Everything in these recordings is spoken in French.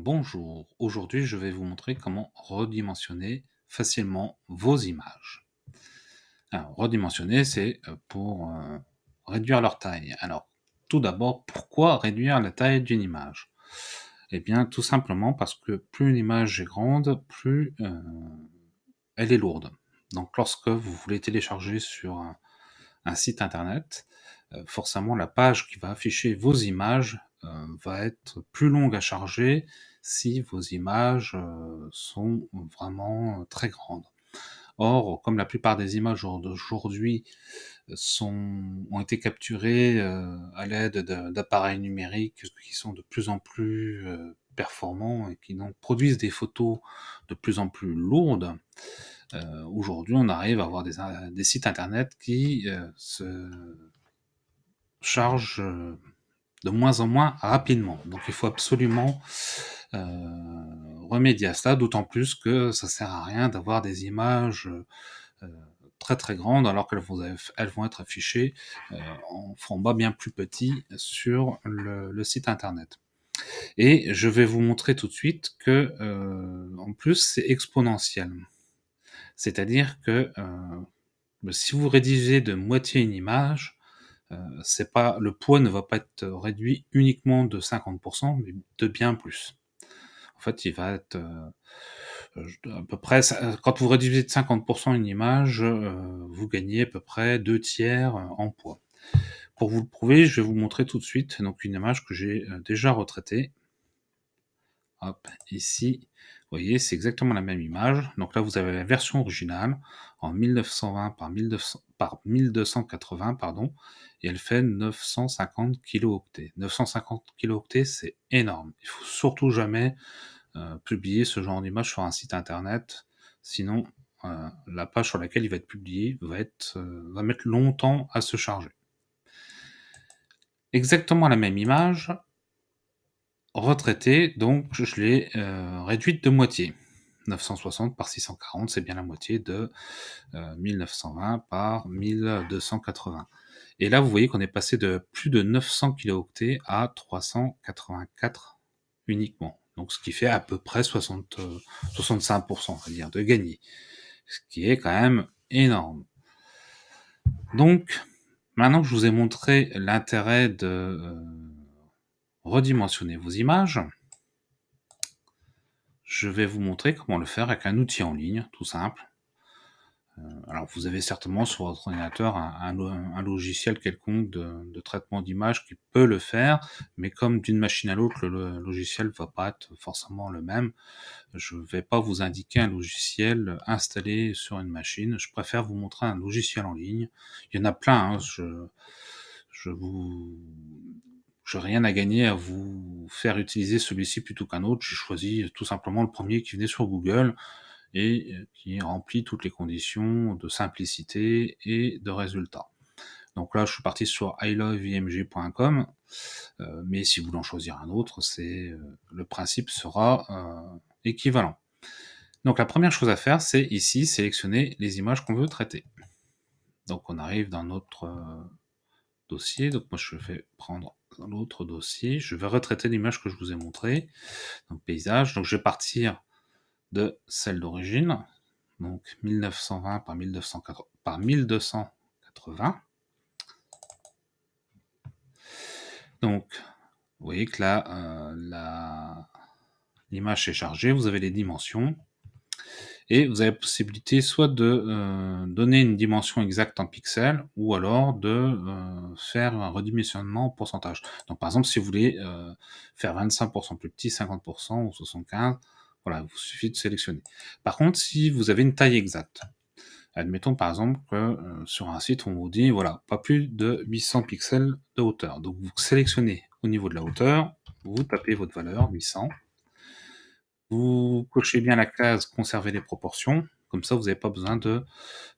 Bonjour, aujourd'hui je vais vous montrer comment redimensionner facilement vos images. redimensionner, c'est euh, pour euh, réduire leur taille. Alors, tout d'abord, pourquoi réduire la taille d'une image Eh bien, tout simplement parce que plus une image est grande, plus euh, elle est lourde. Donc, lorsque vous voulez télécharger sur un, site internet, forcément, la page qui va afficher vos images euh, va être plus longue à charger si vos images euh, sont vraiment euh, très grandes. Or, comme la plupart des images d'aujourd'hui ont été capturées à l'aide d'appareils numériques qui sont de plus en plus performants et qui donc produisent des photos de plus en plus lourdes, aujourd'hui on arrive à avoir des, sites internet qui se chargent de moins en moins rapidement. Donc il faut absolument euh, remédier à cela, d'autant plus que ça sert à rien d'avoir des images euh, très très grandes alors qu'elles vont, elles vont être affichées euh, en format bien plus petit sur le, le, site internet. Et je vais vous montrer tout de suite que euh, en plus c'est exponentiel. C'est-à-dire que si vous rédigez de moitié une image, euh, c'est pas le poids ne va pas être réduit uniquement de 50%, mais de bien plus. En fait, il va être euh, euh, à peu près, quand vous réduisez de 50% une image, vous gagnez à peu près deux tiers en poids. Pour vous le prouver, je vais vous montrer tout de suite donc une image que j'ai déjà retraitée. Hop, ici, vous voyez, c'est exactement la même image. Donc là, vous avez la version originale en 1920 par 1900, par 1280, pardon, et elle fait 950 kilooctets. 950 kilooctets, c'est énorme. Il faut surtout jamais euh, publier ce genre d'image sur un site internet, sinon euh, la page sur laquelle il va être publié va, être, euh, va mettre longtemps à se charger. Exactement la même image, retraitée, donc je l'ai réduite de moitié. 960 par 640, c'est bien la moitié de 1920 euh, par 1280. Et là, vous voyez qu'on est passé de plus de 900 kilooctets à 384 uniquement. Donc, ce qui fait à peu près 65%, euh, dire, de gagner, Ce qui est quand même énorme. Donc, maintenant que je vous ai montré l'intérêt de euh, redimensionner vos images, je vais vous montrer comment le faire avec un outil en ligne, tout simple. Euh, alors vous avez certainement sur votre ordinateur un, logiciel quelconque de, traitement d'image qui peut le faire, mais comme d'une machine à l'autre, le, logiciel ne va pas être forcément le même. Je ne vais pas vous indiquer un logiciel installé sur une machine. Je préfère vous montrer un logiciel en ligne. Il y en a plein. Hein. je vous n'ai rien à gagner à vous faire utiliser celui-ci plutôt qu'un autre. J'ai choisi euh, tout simplement le premier qui venait sur Google et euh, qui remplit toutes les conditions de simplicité et de résultat. Donc là, je suis parti sur iloveimg.com, euh, mais si vous voulez en choisir un autre, c'est le principe sera équivalent. Donc la première chose à faire, c'est ici sélectionner les images qu'on veut traiter. Donc on arrive dans notre dossier. Donc moi je fais prendre l'autre dossier, je vais retraiter l'image que je vous ai montré donc paysage. Donc je vais partir de celle d'origine, donc 1920 par, 1980, par 1280. Donc, vous voyez que là, euh, la l'image est chargée, vous avez les dimensions et vous avez la possibilité soit de euh, donner une dimension exacte en pixels ou alors de euh, faire un redimensionnement en pourcentage. Donc par exemple, si vous voulez euh, faire 25% plus petit, 50% ou 75%, voilà, il vous suffit de sélectionner. Par contre, si vous avez une taille exacte, admettons par exemple que sur un site, on vous dit, voilà, pas plus de 800 pixels de hauteur. Donc vous sélectionnez au niveau de la hauteur, vous tapez votre valeur 800 vous cochez bien la case conserver les proportions. Comme ça, vous n'avez pas besoin de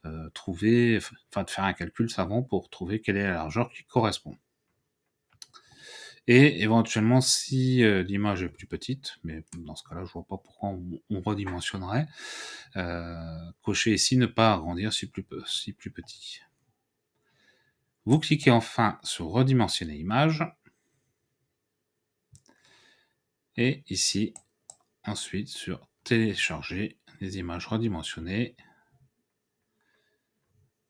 euh, trouver, enfin de faire un calcul savant pour trouver quelle est la largeur qui correspond. Et éventuellement, si euh, l'image est plus petite, mais dans ce cas-là, je ne vois pas pourquoi on, redimensionnerait, euh, cochez ici ne pas agrandir si plus, si plus petit. Vous cliquez enfin sur redimensionner image. Et ici, ensuite sur télécharger les images redimensionnées.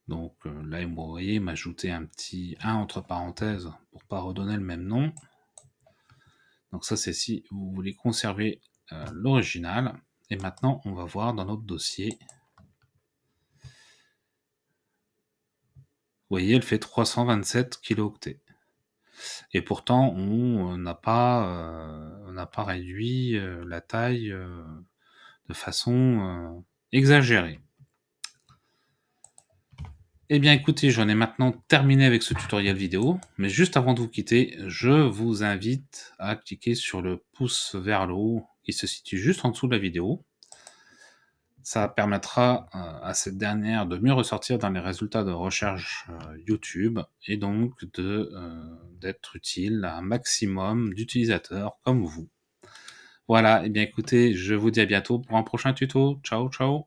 Donc euh, là, vous voyez, ajouté un petit 1 entre parenthèses pour ne pas redonner le même nom. Donc ça, c'est si vous voulez conserver euh, l'original. Et maintenant, on va voir dans notre dossier. Vous voyez, elle fait 327 kilooctets. Et pourtant, on n'a pas, euh, réduit euh, la taille euh, de façon exagérée. Eh bien écoutez, j'en ai maintenant terminé avec ce tutoriel vidéo, mais juste avant de vous quitter, je vous invite à cliquer sur le pouce vers le haut qui se situe juste en dessous de la vidéo ça permettra euh, à cette dernière de mieux ressortir dans les résultats de recherche euh, YouTube et donc euh, d'être utile à un maximum d'utilisateurs comme vous. Voilà, et eh bien écoutez, je vous dis à bientôt pour un prochain tuto. Ciao, ciao